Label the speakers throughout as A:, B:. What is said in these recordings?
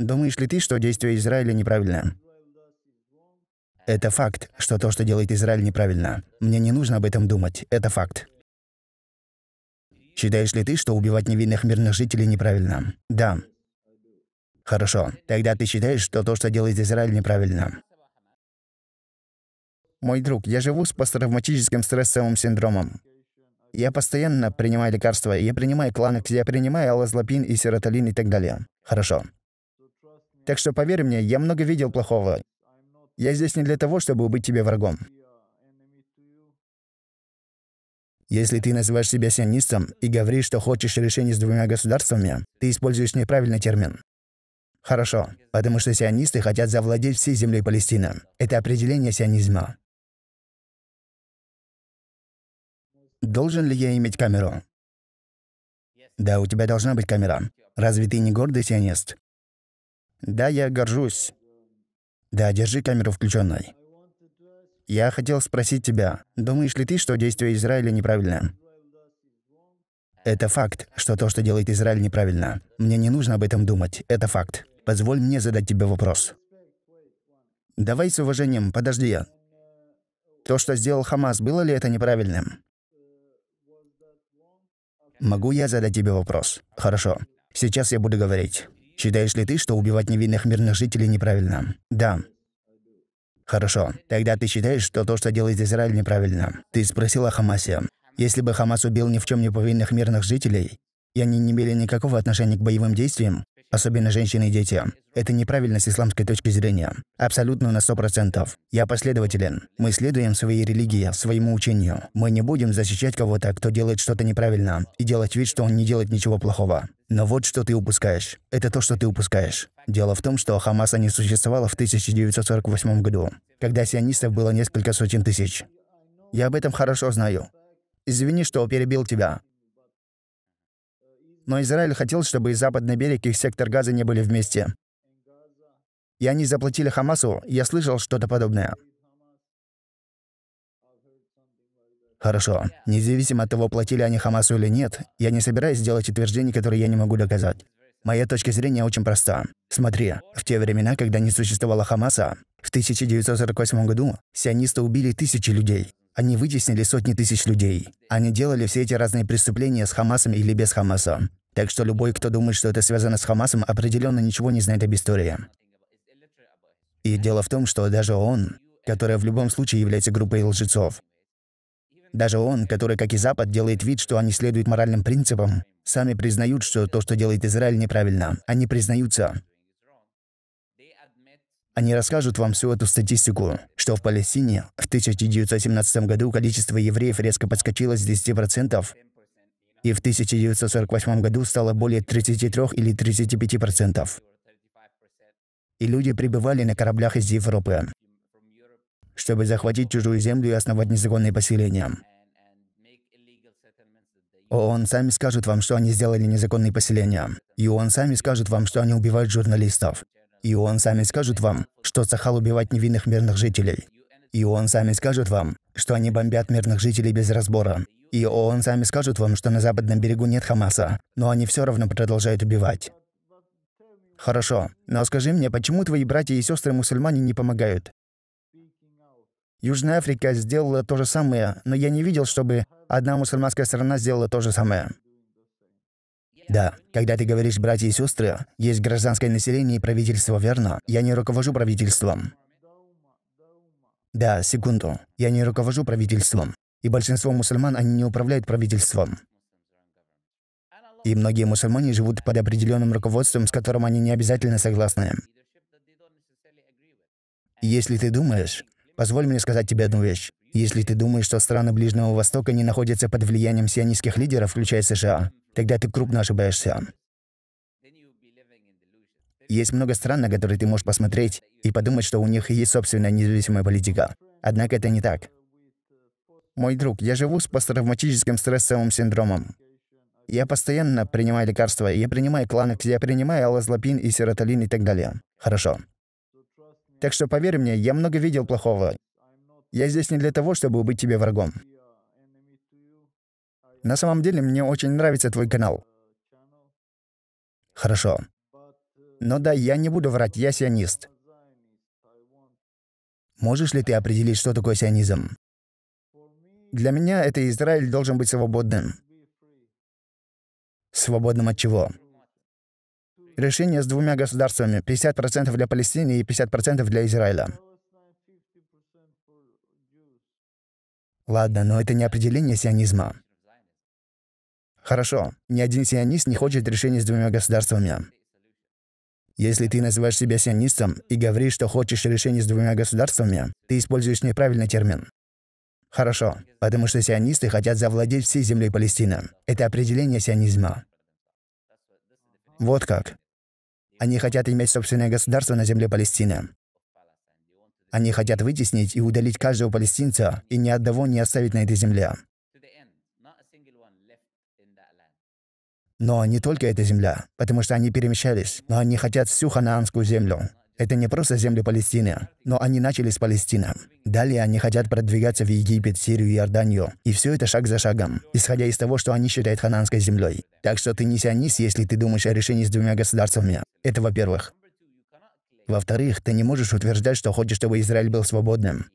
A: Думаешь ли ты, что действие Израиля неправильно? Это факт, что то, что делает Израиль, неправильно. Мне не нужно об этом думать. Это факт. Считаешь ли ты, что убивать невинных мирных жителей неправильно? Да. Хорошо. Тогда ты считаешь, что то, что делает Израиль, неправильно. Мой друг, я живу с посттравматическим стрессовым синдромом. Я постоянно принимаю лекарства, я принимаю кланекс, я принимаю аллозлапин и серотолин и так далее. Хорошо. Так что поверь мне, я много видел плохого. Я здесь не для того, чтобы быть тебе врагом. Если ты называешь себя сионистом и говоришь, что хочешь решение с двумя государствами, ты используешь неправильный термин. Хорошо, потому что сионисты хотят завладеть всей землей Палестины. Это определение сионизма. Должен ли я иметь камеру? Да, у тебя должна быть камера. Разве ты не гордый сионист? Да, я горжусь. Да, держи камеру включенной. Я хотел спросить тебя, думаешь ли ты, что действие Израиля неправильно? Это факт, что то, что делает Израиль, неправильно. Мне не нужно об этом думать, это факт. Позволь мне задать тебе вопрос. Давай с уважением, подожди. То, что сделал Хамас, было ли это неправильным? Могу я задать тебе вопрос? Хорошо. Сейчас я буду говорить. Считаешь ли ты, что убивать невинных мирных жителей неправильно? Да. Хорошо. Тогда ты считаешь, что то, что делает Израиль, неправильно? Ты спросил о Хамасе. Если бы Хамас убил ни в чем не повинных мирных жителей, и они не имели никакого отношения к боевым действиям, особенно женщины и дети. Это неправильно с исламской точки зрения. Абсолютно на 100%. Я последователен. Мы следуем своей религии, своему учению. Мы не будем защищать кого-то, кто делает что-то неправильно, и делать вид, что он не делает ничего плохого. Но вот что ты упускаешь. Это то, что ты упускаешь. Дело в том, что Хамаса не существовало в 1948 году, когда сионистов было несколько сотен тысяч. Я об этом хорошо знаю. Извини, что перебил тебя но Израиль хотел, чтобы и западный берег, и сектор газа не были вместе. И они заплатили Хамасу, я слышал что-то подобное. Хорошо. Независимо от того, платили они Хамасу или нет, я не собираюсь делать утверждений, которые я не могу доказать. Моя точка зрения очень проста. Смотри, в те времена, когда не существовало Хамаса, в 1948 году сионисты убили тысячи людей. Они вытеснили сотни тысяч людей. Они делали все эти разные преступления с Хамасом или без Хамаса. Так что любой, кто думает, что это связано с Хамасом, определенно ничего не знает об истории. И дело в том, что даже он, которая в любом случае является группой лжецов, даже он, который, как и Запад, делает вид, что они следуют моральным принципам, сами признают, что то, что делает Израиль, неправильно. Они признаются. Они расскажут вам всю эту статистику, что в Палестине в 1917 году количество евреев резко подскочило с 10% и в 1948 году стало более 33 или 35%. процентов. И люди прибывали на кораблях из Европы, чтобы захватить чужую землю и основать незаконные поселения. ООН сами скажут вам, что они сделали незаконные поселения. И ООН сами скажут вам, что они убивают журналистов. И ООН сами скажут вам, что Сахал убивает невинных мирных жителей. И ООН сами скажут вам, что они бомбят мирных жителей без разбора. И ООН сами скажут вам, что на западном берегу нет Хамаса, но они все равно продолжают убивать. Хорошо, но скажи мне, почему твои братья и сестры мусульмане не помогают? Южная Африка сделала то же самое, но я не видел, чтобы одна мусульманская страна сделала то же самое. Да, когда ты говоришь «братья и сестры», есть гражданское население и правительство, верно? Я не руковожу правительством. Да, секунду. Я не руковожу правительством и большинство мусульман они не управляют правительством. И многие мусульмане живут под определенным руководством, с которым они не обязательно согласны. И если ты думаешь, позволь мне сказать тебе одну вещь. Если ты думаешь, что страны Ближнего Востока не находятся под влиянием сионистских лидеров, включая США, тогда ты крупно ошибаешься. Есть много стран, на которые ты можешь посмотреть и подумать, что у них есть собственная независимая политика. Однако это не так. Мой друг, я живу с посттравматическим стрессовым синдромом. Я постоянно принимаю лекарства, я принимаю кланекс, я принимаю алазлапин и серотолин и так далее. Хорошо. Так что поверь мне, я много видел плохого. Я здесь не для того, чтобы быть тебе врагом. На самом деле, мне очень нравится твой канал. Хорошо. Но да, я не буду врать, я сионист. Можешь ли ты определить, что такое сионизм? Для меня это Израиль должен быть свободным. Свободным от чего? Решение с двумя государствами. 50% для Палестины и 50% для Израиля. Ладно, но это не определение сионизма. Хорошо, ни один сионист не хочет решения с двумя государствами. Если ты называешь себя сионистом и говоришь, что хочешь решения с двумя государствами, ты используешь неправильный термин. Хорошо, потому что сионисты хотят завладеть всей землей Палестины. Это определение сионизма. Вот как. Они хотят иметь собственное государство на земле Палестины. Они хотят вытеснить и удалить каждого палестинца и ни одного не оставить на этой земле. Но не только эта земля, потому что они перемещались, но они хотят всю ханаанскую землю. Это не просто земли Палестины, но они начали с Палестины. Далее они хотят продвигаться в Египет, Сирию и Иорданию. И все это шаг за шагом, исходя из того, что они считают хананской землей. Так что ты не сионист, если ты думаешь о решении с двумя государствами. Это во-первых. Во-вторых, ты не можешь утверждать, что хочешь, чтобы Израиль был свободным.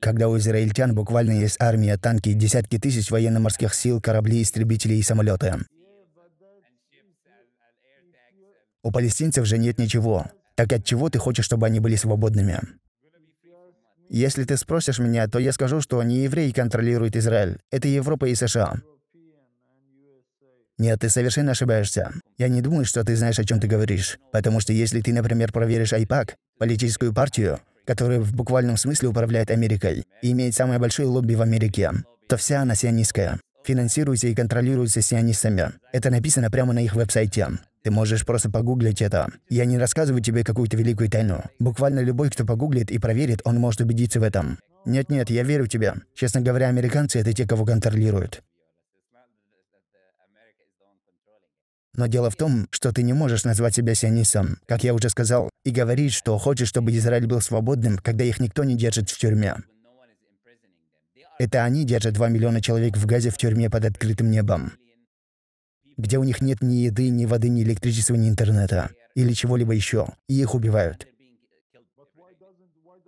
A: Когда у израильтян буквально есть армия, танки, десятки тысяч военно-морских сил, корабли, истребители и самолеты. У палестинцев же нет ничего. Так от чего ты хочешь, чтобы они были свободными? Если ты спросишь меня, то я скажу, что не евреи контролируют Израиль. Это Европа и США. Нет, ты совершенно ошибаешься. Я не думаю, что ты знаешь, о чем ты говоришь. Потому что если ты, например, проверишь Айпак, политическую партию, которая в буквальном смысле управляет Америкой и имеет самое большое лобби в Америке, то вся она сионистская. Финансируется и контролируется сионистами. Это написано прямо на их веб-сайте. Ты можешь просто погуглить это. Я не рассказываю тебе какую-то великую тайну. Буквально любой, кто погуглит и проверит, он может убедиться в этом. Нет-нет, я верю тебе. Честно говоря, американцы — это те, кого контролируют. Но дело в том, что ты не можешь назвать себя сионистом, как я уже сказал, и говорить, что хочешь, чтобы Израиль был свободным, когда их никто не держит в тюрьме. Это они держат 2 миллиона человек в Газе в тюрьме под открытым небом где у них нет ни еды, ни воды, ни электричества, ни интернета или чего-либо еще, и их убивают.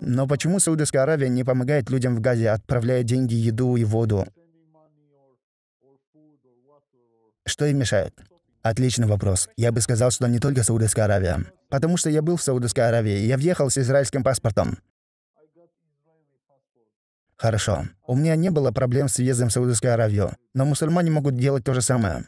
A: Но почему Саудовская Аравия не помогает людям в Газе, отправляя деньги, еду и воду? Что им мешает? Отличный вопрос. Я бы сказал, что не только Саудовская Аравия. Потому что я был в Саудовской Аравии, и я въехал с израильским паспортом. Хорошо. У меня не было проблем с въездом в Саудовскую Аравию, но мусульмане могут делать то же самое.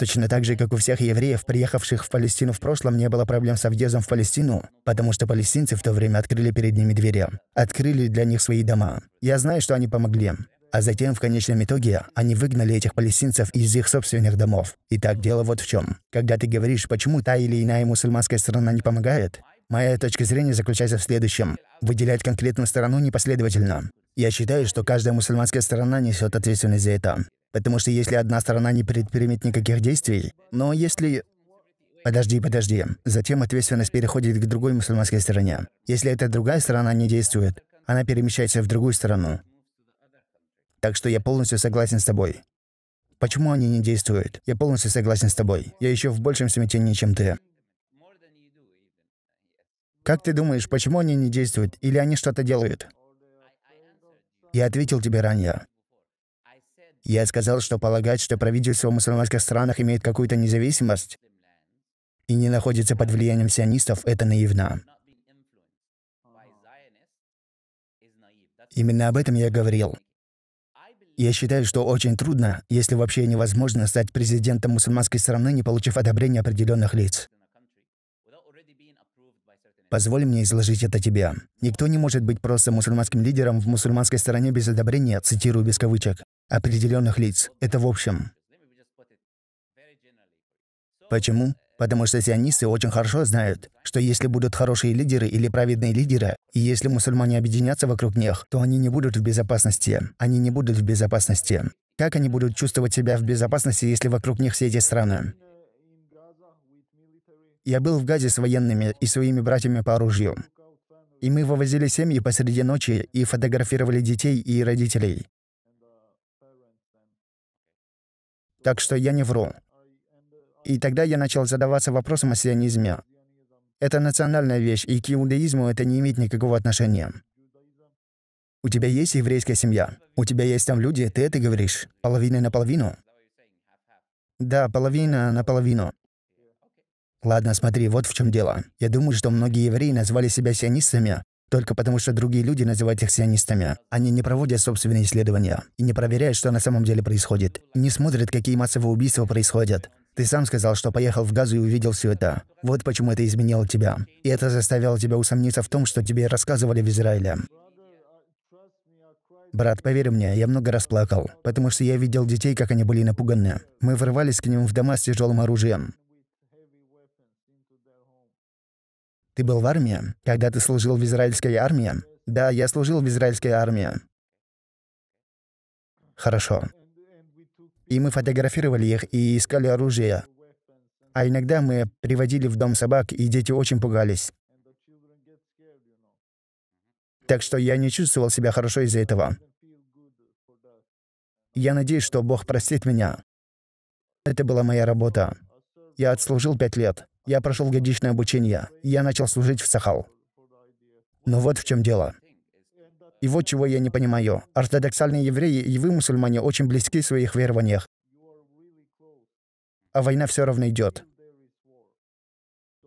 A: Точно так же, как у всех евреев, приехавших в Палестину в прошлом, не было проблем со въездом в Палестину, потому что палестинцы в то время открыли перед ними двери, открыли для них свои дома. Я знаю, что они помогли. А затем, в конечном итоге, они выгнали этих палестинцев из их собственных домов. Итак, дело вот в чем. Когда ты говоришь, почему та или иная мусульманская страна не помогает, моя точка зрения заключается в следующем. Выделять конкретную страну непоследовательно. Я считаю, что каждая мусульманская страна несет ответственность за это. Потому что если одна сторона не предпримет никаких действий, но если... Подожди, подожди. Затем ответственность переходит к другой мусульманской стороне. Если эта другая сторона не действует, она перемещается в другую сторону. Так что я полностью согласен с тобой. Почему они не действуют? Я полностью согласен с тобой. Я еще в большем смятении, чем ты. Как ты думаешь, почему они не действуют? Или они что-то делают? Я ответил тебе ранее. Я сказал, что полагать, что правительство в мусульманских странах имеет какую-то независимость и не находится под влиянием сионистов, это наивно. Именно об этом я говорил. Я считаю, что очень трудно, если вообще невозможно стать президентом мусульманской страны, не получив одобрения определенных лиц. Позволь мне изложить это тебе. Никто не может быть просто мусульманским лидером в мусульманской стране без одобрения, цитирую без кавычек определенных лиц. Это в общем. Почему? Потому что сионисты очень хорошо знают, что если будут хорошие лидеры или праведные лидеры, и если мусульмане объединятся вокруг них, то они не будут в безопасности. Они не будут в безопасности. Как они будут чувствовать себя в безопасности, если вокруг них все эти страны? Я был в Газе с военными и своими братьями по оружию. И мы вывозили семьи посреди ночи и фотографировали детей и родителей. Так что я не вру. И тогда я начал задаваться вопросом о сионизме. Это национальная вещь, и к иудаизму это не имеет никакого отношения. У тебя есть еврейская семья? У тебя есть там люди? Ты это говоришь? Половина на половину? Да, половина на половину. Ладно, смотри, вот в чем дело. Я думаю, что многие евреи назвали себя сионистами, только потому, что другие люди называют их сионистами. Они не проводят собственные исследования и не проверяют, что на самом деле происходит. Не смотрят, какие массовые убийства происходят. Ты сам сказал, что поехал в Газу и увидел все это. Вот почему это изменило тебя. И это заставило тебя усомниться в том, что тебе рассказывали в Израиле. Брат, поверь мне, я много раз плакал, потому что я видел детей, как они были напуганы. Мы ворвались к ним в дома с тяжелым оружием. Ты был в армии? Когда ты служил в израильской армии? Да, я служил в израильской армии. Хорошо. И мы фотографировали их и искали оружие. А иногда мы приводили в дом собак, и дети очень пугались. Так что я не чувствовал себя хорошо из-за этого. Я надеюсь, что Бог простит меня. Это была моя работа. Я отслужил пять лет. Я прошел годичное обучение, я начал служить в Сахал. Но вот в чем дело. И вот чего я не понимаю. Ортодоксальные евреи и вы, мусульмане, очень близки в своих верованиях. А война все равно идет.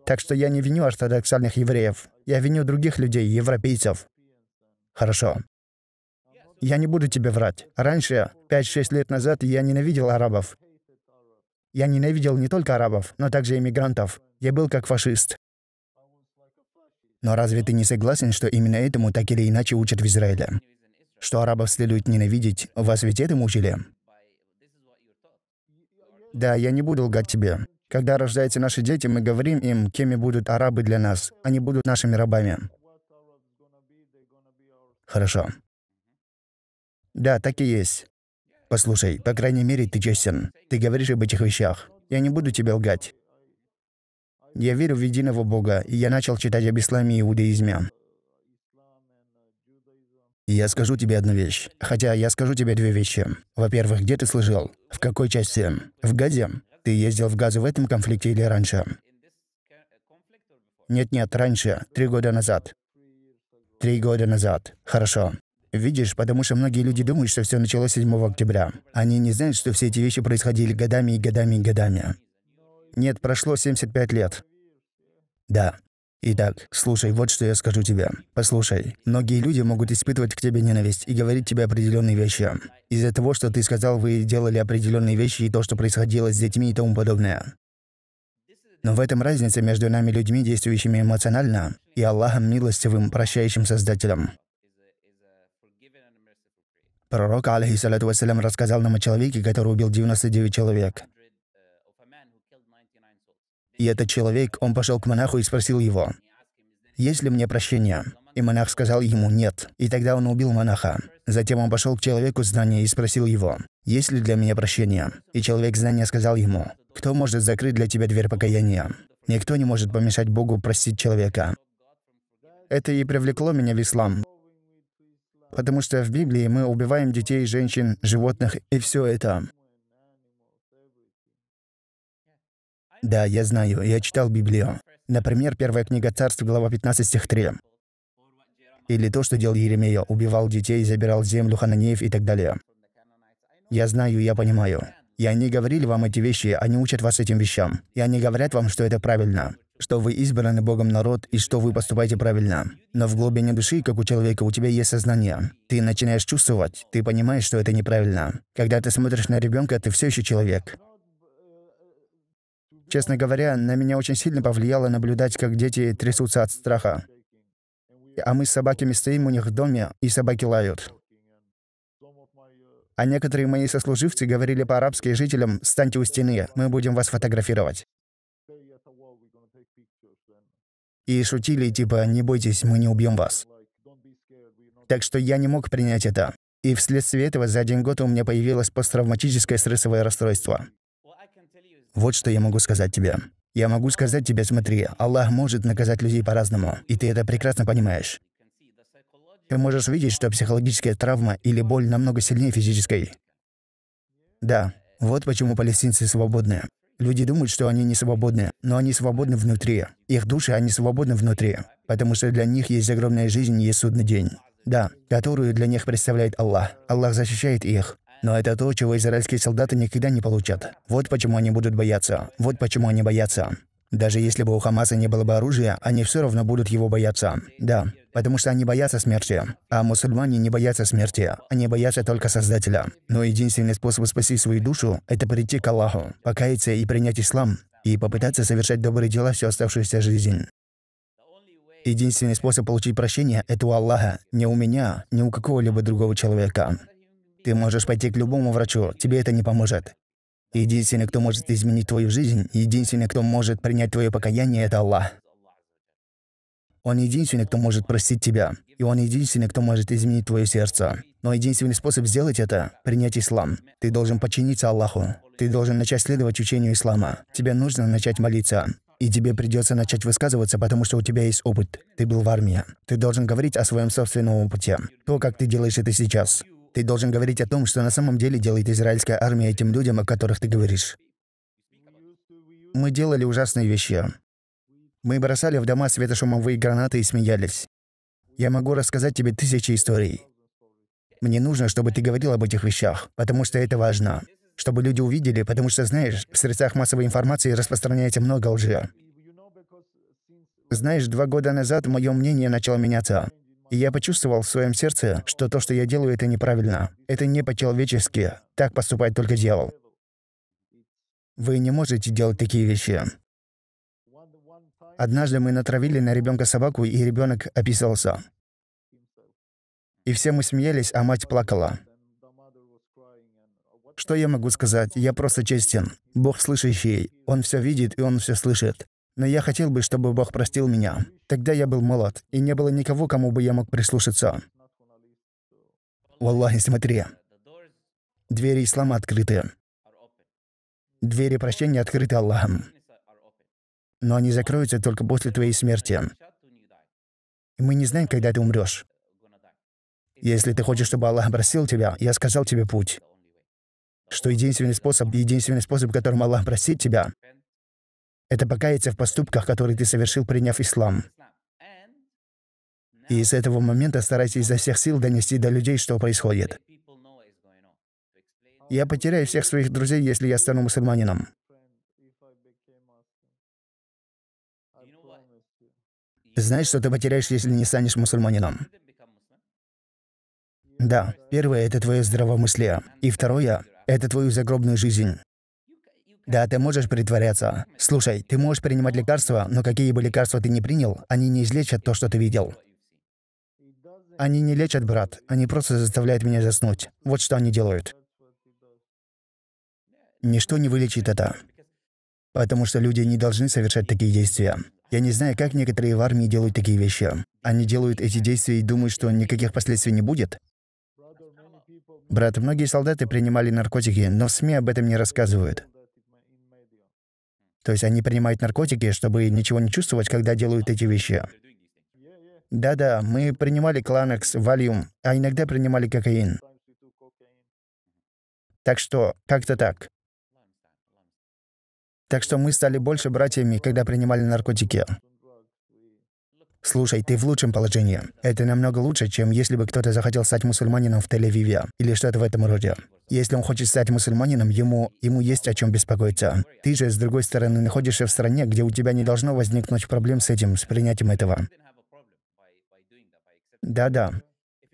A: Так что я не виню ортодоксальных евреев. Я виню других людей, европейцев. Хорошо. Я не буду тебе врать. Раньше, 5-6 лет назад, я ненавидел арабов. Я ненавидел не только арабов, но также иммигрантов. Я был как фашист. Но разве ты не согласен, что именно этому так или иначе учат в Израиле? Что арабов следует ненавидеть, вас ведь этому учили? Да, я не буду лгать тебе. Когда рождаются наши дети, мы говорим им, кеми будут арабы для нас. Они будут нашими рабами. Хорошо. Да, так и есть. Послушай, по крайней мере, ты честен. Ты говоришь об этих вещах. Я не буду тебе лгать. Я верю в единого Бога, и я начал читать об исламе и иудаизме. Я скажу тебе одну вещь. Хотя я скажу тебе две вещи. Во-первых, где ты служил? В какой части? В Газе? Ты ездил в Газу в этом конфликте или раньше? Нет-нет, раньше, три года назад. Три года назад. Хорошо. Видишь, потому что многие люди думают, что все началось 7 октября. Они не знают, что все эти вещи происходили годами и годами и годами. Нет, прошло 75 лет. Да. Итак, слушай, вот что я скажу тебе. Послушай, многие люди могут испытывать к тебе ненависть и говорить тебе определенные вещи. Из-за того, что ты сказал, вы делали определенные вещи и то, что происходило с детьми и тому подобное. Но в этом разница между нами людьми, действующими эмоционально, и Аллахом милостивым, прощающим Создателем. Пророк, алейхиссалату вассалям, рассказал нам о человеке, который убил 99 человек. И этот человек, он пошел к монаху и спросил его, «Есть ли мне прощение?» И монах сказал ему «нет». И тогда он убил монаха. Затем он пошел к человеку знания и спросил его, «Есть ли для меня прощение?» И человек знания сказал ему, «Кто может закрыть для тебя дверь покаяния?» Никто не может помешать Богу простить человека. Это и привлекло меня в ислам потому что в Библии мы убиваем детей, женщин, животных и все это. Да, я знаю, я читал Библию. Например, первая книга Царств, глава 15, стих 3. Или то, что делал Еремия, убивал детей, забирал землю хананеев и так далее. Я знаю, я понимаю. И они говорили вам эти вещи, они учат вас этим вещам. И они говорят вам, что это правильно что вы избранный Богом народ и что вы поступаете правильно. Но в глубине души, как у человека, у тебя есть сознание. Ты начинаешь чувствовать, ты понимаешь, что это неправильно. Когда ты смотришь на ребенка, ты все еще человек. Честно говоря, на меня очень сильно повлияло наблюдать, как дети трясутся от страха. А мы с собаками стоим у них в доме, и собаки лают. А некоторые мои сослуживцы говорили по-арабски жителям «Станьте у стены, мы будем вас фотографировать» и шутили типа «не бойтесь, мы не убьем вас». Так что я не мог принять это. И вследствие этого за один год у меня появилось посттравматическое стрессовое расстройство. Вот что я могу сказать тебе. Я могу сказать тебе, смотри, Аллах может наказать людей по-разному, и ты это прекрасно понимаешь. Ты можешь видеть, что психологическая травма или боль намного сильнее физической. Да, вот почему палестинцы свободны. Люди думают, что они не свободны, но они свободны внутри. Их души, они свободны внутри, потому что для них есть огромная жизнь и судный день. Да, которую для них представляет Аллах. Аллах защищает их. Но это то, чего израильские солдаты никогда не получат. Вот почему они будут бояться. Вот почему они боятся. Даже если бы у Хамаса не было бы оружия, они все равно будут его бояться. Да, потому что они боятся смерти. А мусульмане не боятся смерти, они боятся только Создателя. Но единственный способ спасти свою душу – это прийти к Аллаху, покаяться и принять ислам, и попытаться совершать добрые дела всю оставшуюся жизнь. Единственный способ получить прощение – это у Аллаха, не у меня, не у какого-либо другого человека. Ты можешь пойти к любому врачу, тебе это не поможет. Единственный, кто может изменить твою жизнь, единственный, кто может принять твое покаяние, это Аллах. Он единственный, кто может простить тебя, и Он единственный, кто может изменить твое сердце. Но единственный способ сделать это – принять ислам. Ты должен подчиниться Аллаху. Ты должен начать следовать учению ислама. Тебе нужно начать молиться. И тебе придется начать высказываться, потому что у тебя есть опыт. Ты был в армии. Ты должен говорить о своем собственном опыте. То, как ты делаешь это сейчас. Ты должен говорить о том, что на самом деле делает израильская армия этим людям, о которых ты говоришь. Мы делали ужасные вещи. Мы бросали в дома светошумовые гранаты и смеялись. Я могу рассказать тебе тысячи историй. Мне нужно, чтобы ты говорил об этих вещах, потому что это важно. Чтобы люди увидели, потому что, знаешь, в средствах массовой информации распространяется много лжи. Знаешь, два года назад мое мнение начало меняться. И я почувствовал в своем сердце, что то, что я делаю, это неправильно. Это не по-человечески. Так поступает только дьявол. Вы не можете делать такие вещи. Однажды мы натравили на ребенка собаку, и ребенок описался. И все мы смеялись, а мать плакала. Что я могу сказать? Я просто честен. Бог слышащий. Он все видит и он все слышит. Но я хотел бы, чтобы Бог простил меня. Тогда я был молод, и не было никого, кому бы я мог прислушаться. Валлахи, смотри. Двери ислама открыты. Двери прощения открыты Аллахом. Но они закроются только после твоей смерти. И мы не знаем, когда ты умрешь. Если ты хочешь, чтобы Аллах простил тебя, я сказал тебе путь. Что единственный способ, единственный способ, которым Аллах простит тебя, это покаяться в поступках, которые ты совершил, приняв ислам. И с этого момента старайся изо всех сил донести до людей, что происходит. Я потеряю всех своих друзей, если я стану мусульманином. Знаешь, что ты потеряешь, если не станешь мусульманином? Да, первое — это твое здравомыслие, и второе — это твою загробную жизнь. Да, ты можешь притворяться. Слушай, ты можешь принимать лекарства, но какие бы лекарства ты не принял, они не излечат то, что ты видел. Они не лечат, брат. Они просто заставляют меня заснуть. Вот что они делают. Ничто не вылечит это. Потому что люди не должны совершать такие действия. Я не знаю, как некоторые в армии делают такие вещи. Они делают эти действия и думают, что никаких последствий не будет. Брат, многие солдаты принимали наркотики, но в СМИ об этом не рассказывают. То есть они принимают наркотики, чтобы ничего не чувствовать, когда делают эти вещи. Да-да, мы принимали кланекс, валюм, а иногда принимали кокаин. Так что, как-то так. Так что мы стали больше братьями, когда принимали наркотики. «Слушай, ты в лучшем положении. Это намного лучше, чем если бы кто-то захотел стать мусульманином в Тель-Авиве или что-то в этом роде. Если он хочет стать мусульманином, ему, ему есть о чем беспокоиться. Ты же, с другой стороны, находишься в стране, где у тебя не должно возникнуть проблем с этим, с принятием этого. Да-да.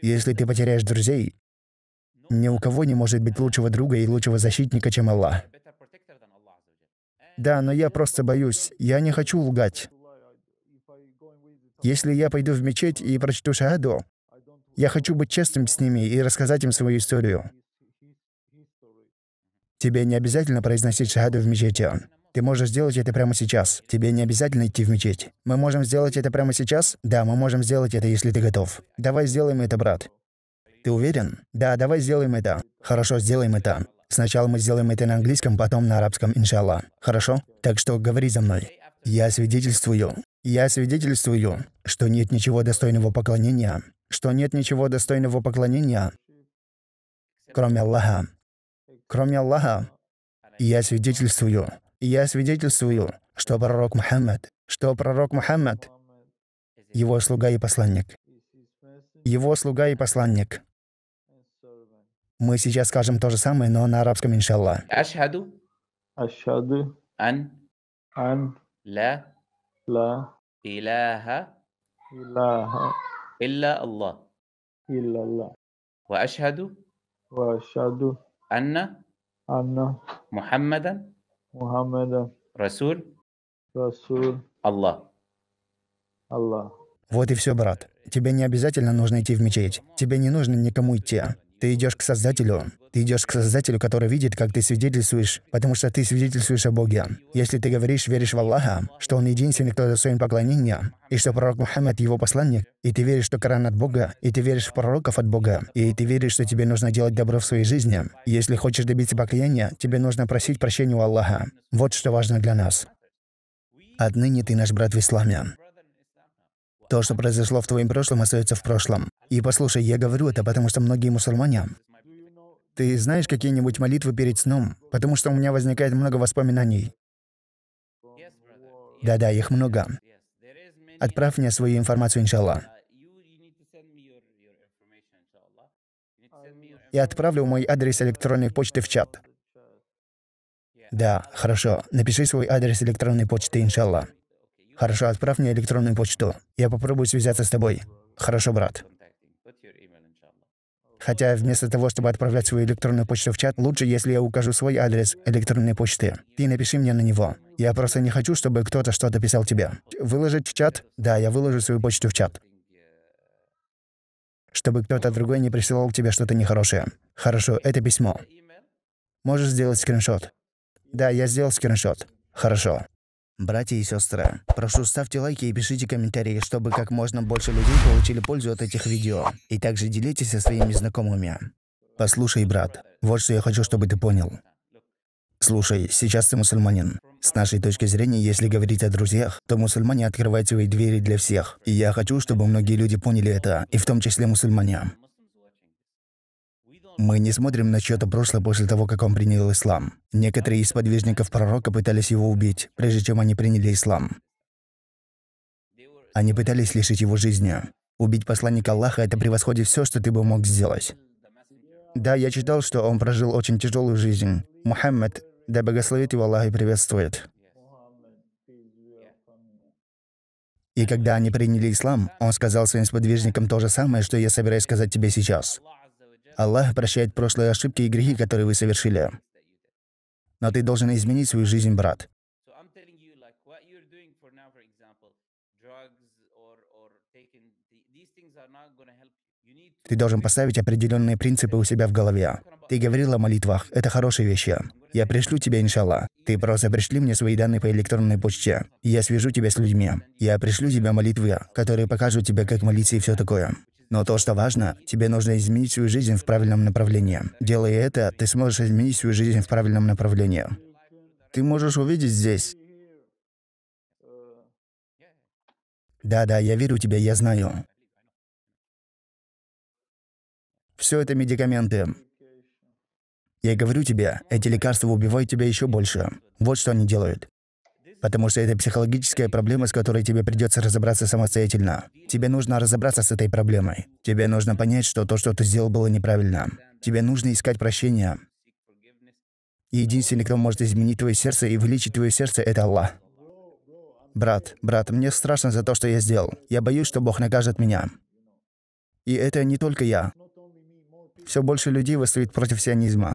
A: Если ты потеряешь друзей, ни у кого не может быть лучшего друга и лучшего защитника, чем Аллах. Да, но я просто боюсь. Я не хочу лгать. Если я пойду в мечеть и прочту шааду, я хочу быть честным с ними и рассказать им свою историю. Тебе не обязательно произносить шааду в мечети. Ты можешь сделать это прямо сейчас. Тебе не обязательно идти в мечеть. Мы можем сделать это прямо сейчас? Да, мы можем сделать это, если ты готов. Давай сделаем это, брат. Ты уверен? Да, давай сделаем это. Хорошо, сделаем это. Сначала мы сделаем это на английском, потом на арабском, иншаллах. Хорошо? Так что говори за мной. Я свидетельствую, я свидетельствую, что нет ничего достойного поклонения, что нет ничего достойного поклонения, кроме Аллаха. Кроме Аллаха. Я свидетельствую, я свидетельствую, что пророк Мухаммад, что пророк Мухаммад, его слуга и посланник. Его слуга и посланник. Мы сейчас скажем то же самое, но на арабском, иншаллах. Ашхаду. Ашхаду. Ан. Ан. Ла. لا إله إله إلا الله إلا الله وأشهد وأشهد أن أن محمدا محمدا رسول رسول الله الله Вот и все, брат. Тебе не обязательно нужно идти в мечеть. Тебе не нужно никому идти. А? Ты идешь к Создателю. Ты идешь к Создателю, который видит, как ты свидетельствуешь, потому что ты свидетельствуешь о Боге. Если ты говоришь, веришь в Аллаха, что Он единственный, кто достоин поклонения, и что пророк Мухаммад — его посланник, и ты веришь, что Коран от Бога, и ты веришь в пророков от Бога, и ты веришь, что тебе нужно делать добро в своей жизни. Если хочешь добиться поклонения, тебе нужно просить прощения у Аллаха. Вот что важно для нас. Отныне ты наш брат в исламе. То, что произошло в твоем прошлом, остается в прошлом. И послушай, я говорю это, потому что многие мусульмане ты знаешь какие-нибудь молитвы перед сном? Потому что у меня возникает много воспоминаний. Да-да, их много. Отправь мне свою информацию, иншаллах. Я отправлю мой адрес электронной почты в чат. Да, хорошо. Напиши свой адрес электронной почты, иншаллах. Хорошо, отправь мне электронную почту. Я попробую связаться с тобой. Хорошо, брат. Хотя вместо того, чтобы отправлять свою электронную почту в чат, лучше, если я укажу свой адрес электронной почты. Ты напиши мне на него. Я просто не хочу, чтобы кто-то что-то писал тебе. Выложить в чат? Да, я выложу свою почту в чат. Чтобы кто-то другой не присылал тебе что-то нехорошее. Хорошо, это письмо. Можешь сделать скриншот? Да, я сделал скриншот. Хорошо. Братья и сестры, прошу ставьте лайки и пишите комментарии, чтобы как можно больше людей получили пользу от этих видео. И также делитесь со своими знакомыми. Послушай, брат, вот что я хочу, чтобы ты понял. Слушай, сейчас ты мусульманин. С нашей точки зрения, если говорить о друзьях, то мусульмане открывают свои двери для всех. И я хочу, чтобы многие люди поняли это, и в том числе мусульмане. Мы не смотрим на чье-то прошлое после того, как он принял ислам. Некоторые из подвижников пророка пытались его убить, прежде чем они приняли ислам. Они пытались лишить его жизни. Убить посланника Аллаха – это превосходит все, что ты бы мог сделать. Да, я читал, что он прожил очень тяжелую жизнь. Мухаммед, да благословит его Аллах и приветствует. И когда они приняли ислам, он сказал своим сподвижникам то же самое, что я собираюсь сказать тебе сейчас. Аллах прощает прошлые ошибки и грехи, которые вы совершили. Но ты должен изменить свою жизнь, брат. Ты должен поставить определенные принципы у себя в голове. Ты говорил о молитвах. Это хорошие вещи. Я пришлю тебе, иншалла. Ты просто пришли мне свои данные по электронной почте. Я свяжу тебя с людьми. Я пришлю тебе молитвы, которые покажут тебе, как молиться и все такое. Но то, что важно, тебе нужно изменить свою жизнь в правильном направлении. Делая это, ты сможешь изменить свою жизнь в правильном направлении. Ты можешь увидеть здесь. Да-да, я верю тебе, я знаю. Все это медикаменты. Я говорю тебе, эти лекарства убивают тебя еще больше. Вот что они делают потому что это психологическая проблема, с которой тебе придется разобраться самостоятельно. Тебе нужно разобраться с этой проблемой. Тебе нужно понять, что то, что ты сделал, было неправильно. Тебе нужно искать прощения. И единственный, кто может изменить твое сердце и вылечить твое сердце, это Аллах. Брат, брат, мне страшно за то, что я сделал. Я боюсь, что Бог накажет меня. И это не только я. Все больше людей восстают против сионизма.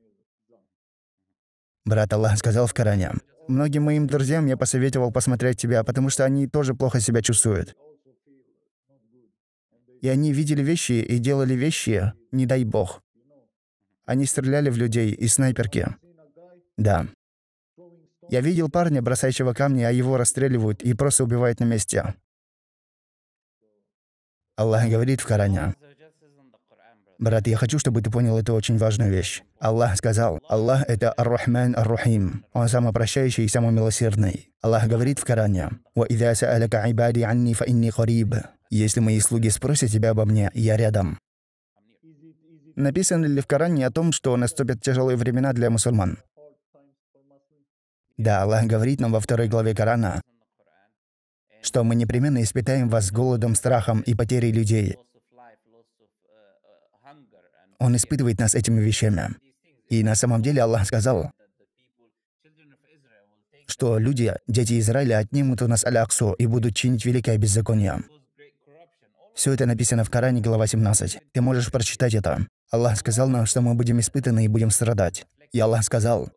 A: Брат Аллах сказал в Коране, «Многим моим друзьям я посоветовал посмотреть тебя, потому что они тоже плохо себя чувствуют. И они видели вещи и делали вещи, не дай бог. Они стреляли в людей из снайперки. Да. Я видел парня, бросающего камни, а его расстреливают и просто убивают на месте. Аллах говорит в Коране, Брат, я хочу, чтобы ты понял эту очень важную вещь. Аллах сказал, Аллах – это Ар-Рахман Ар-Рахим. Он самопрощающий и самомилосердный. Аллах говорит в Коране, «Ва-идза са'алака ибади анни фа инни хариб». «Если мои слуги спросят тебя обо мне, я рядом». Написано ли в Коране о том, что наступят тяжелые времена для мусульман? Да, Аллах говорит нам во второй главе Корана, что мы непременно испытаем вас голодом, страхом и потерей людей. Он испытывает нас этими вещами. И на самом деле Аллах сказал, что люди, дети Израиля, отнимут у нас аляксу и будут чинить великое беззаконие. Все это написано в Коране, глава 17. Ты можешь прочитать это. Аллах сказал нам, что мы будем испытаны и будем страдать. И Аллах сказал,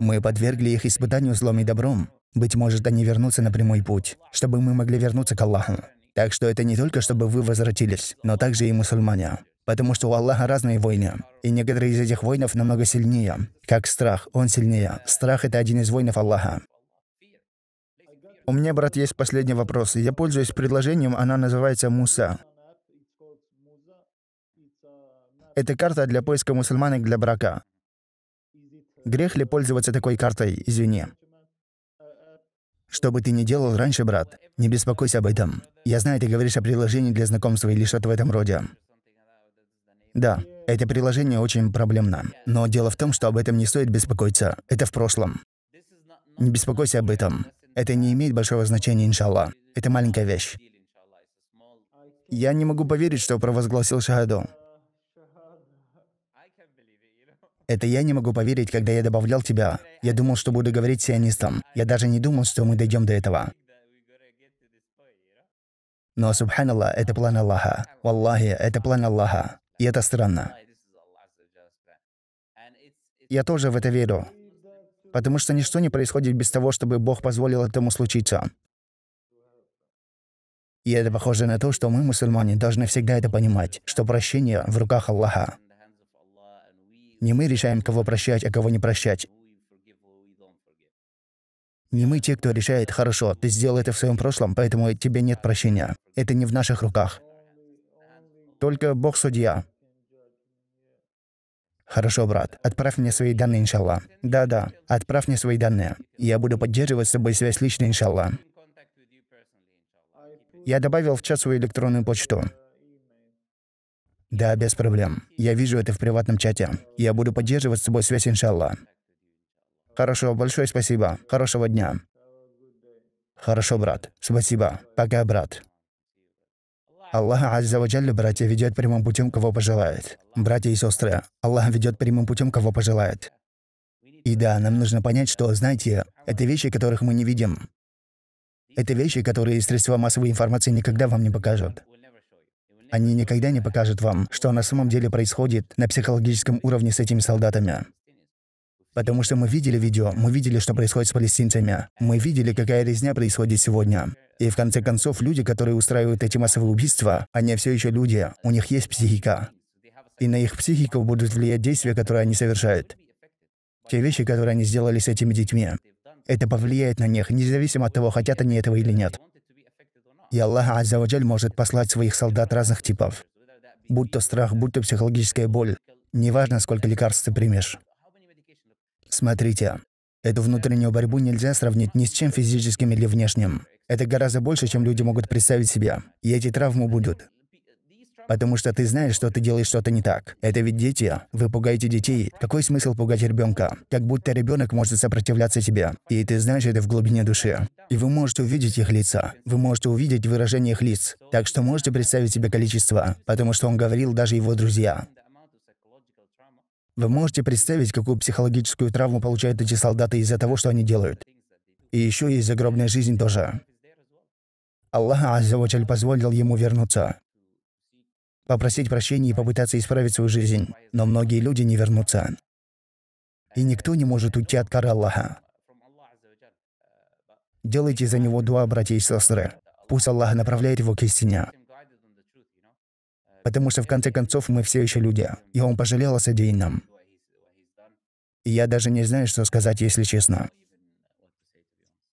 A: мы подвергли их испытанию злом и добром. Быть может, они вернутся на прямой путь, чтобы мы могли вернуться к Аллаху. Так что это не только, чтобы вы возвратились, но также и мусульмане. Потому что у Аллаха разные войны, и некоторые из этих воинов намного сильнее. Как страх, он сильнее. Страх — это один из воинов Аллаха. У меня, брат, есть последний вопрос. Я пользуюсь предложением, она называется «Муса». Это карта для поиска мусульманок для брака. Грех ли пользоваться такой картой, извини? Что бы ты ни делал раньше, брат, не беспокойся об этом. Я знаю, ты говоришь о приложении для знакомства или что-то в этом роде. Да, это приложение очень проблемно. Но дело в том, что об этом не стоит беспокоиться. Это в прошлом. Не беспокойся об этом. Это не имеет большого значения, иншалла. Это маленькая вещь. Я не могу поверить, что провозгласил шахаду. Это я не могу поверить, когда я добавлял тебя. Я думал, что буду говорить сионистам. Я даже не думал, что мы дойдем до этого. Но, субханаллах, это план Аллаха. Валлахи, это план Аллаха. И это странно. Я тоже в это верю. Потому что ничто не происходит без того, чтобы Бог позволил этому случиться. И это похоже на то, что мы, мусульмане, должны всегда это понимать, что прощение в руках Аллаха. Не мы решаем, кого прощать, а кого не прощать. Не мы те, кто решает, хорошо, ты сделал это в своем прошлом, поэтому тебе нет прощения. Это не в наших руках. Только Бог судья. «Хорошо, брат. Отправь мне свои данные, иншалла». «Да-да, отправь мне свои данные. Я буду поддерживать с собой связь лично, иншалла». Я добавил в чат свою электронную почту. Да, без проблем. Я вижу это в приватном чате. Я буду поддерживать с собой связь, иншалла. Хорошо, большое спасибо. Хорошего дня. Хорошо, брат. Спасибо. Пока, брат. Аллах Азза Ваджалли, братья, ведет прямым путем, кого пожелает. Братья и сестры, Аллах ведет прямым путем, кого пожелает. И да, нам нужно понять, что, знаете, это вещи, которых мы не видим. Это вещи, которые средства массовой информации никогда вам не покажут. Они никогда не покажут вам, что на самом деле происходит на психологическом уровне с этими солдатами. Потому что мы видели видео, мы видели, что происходит с палестинцами, мы видели, какая резня происходит сегодня. И в конце концов, люди, которые устраивают эти массовые убийства, они все еще люди, у них есть психика. И на их психику будут влиять действия, которые они совершают. Те вещи, которые они сделали с этими детьми. Это повлияет на них, независимо от того, хотят они этого или нет. И Аллах Аззаваджаль может послать своих солдат разных типов. Будь то страх, будь то психологическая боль. Неважно, сколько лекарств ты примешь. Смотрите, эту внутреннюю борьбу нельзя сравнить ни с чем физическим или внешним. Это гораздо больше, чем люди могут представить себе. И эти травмы будут. Потому что ты знаешь, что ты делаешь что-то не так. Это ведь дети. Вы пугаете детей. Какой смысл пугать ребенка? Как будто ребенок может сопротивляться тебе. И ты знаешь это в глубине души. И вы можете увидеть их лица. Вы можете увидеть выражение их лиц. Так что можете представить себе количество. Потому что он говорил даже его друзья. Вы можете представить, какую психологическую травму получают эти солдаты из-за того, что они делают. И еще есть загробная жизнь тоже. Аллах Аззавачаль позволил ему вернуться, попросить прощения и попытаться исправить свою жизнь. Но многие люди не вернутся. И никто не может уйти от кары Аллаха. Делайте за него дуа, братья и сестры. Пусть Аллах направляет его к истине. Потому что в конце концов мы все еще люди, и он пожалел о содеянном. И я даже не знаю, что сказать, если честно.